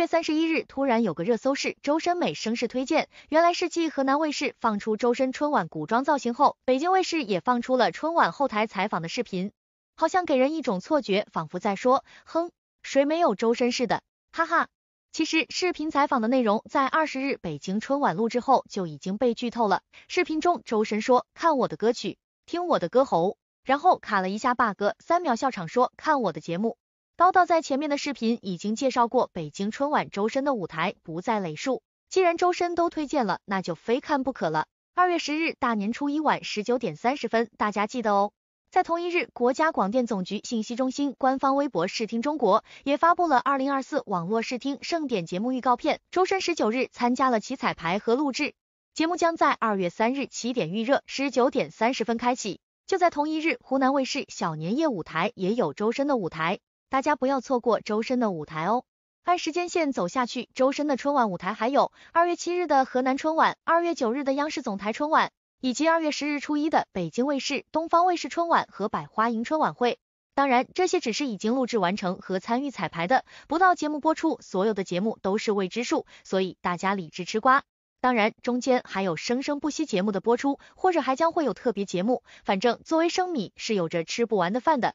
月三十一日，突然有个热搜是周深美声式推荐，原来是继河南卫视放出周深春晚古装造型后，北京卫视也放出了春晚后台采访的视频，好像给人一种错觉，仿佛在说，哼，谁没有周深似的，哈哈。其实视频采访的内容在二十日北京春晚录制后就已经被剧透了。视频中周深说看我的歌曲，听我的歌喉，然后卡了一下 bug，三秒笑场说看我的节目。叨叨在前面的视频已经介绍过，北京春晚周深的舞台不再累数。既然周深都推荐了，那就非看不可了。二月十日大年初一晚十九点三十分，大家记得哦。在同一日，国家广电总局信息中心官方微博视听中国也发布了二零二四网络视听盛典节目预告片，周深十九日参加了其彩排和录制。节目将在二月三日七点预热，十九点三十分开启。就在同一日，湖南卫视小年夜舞台也有周深的舞台。大家不要错过周深的舞台哦。按时间线走下去，周深的春晚舞台还有二月七日的河南春晚，二月九日的央视总台春晚，以及二月十日初一的北京卫视、东方卫视春晚和百花迎春晚会。当然，这些只是已经录制完成和参与彩排的，不到节目播出，所有的节目都是未知数，所以大家理智吃瓜。当然，中间还有生生不息节目的播出，或者还将会有特别节目，反正作为生米是有着吃不完的饭的。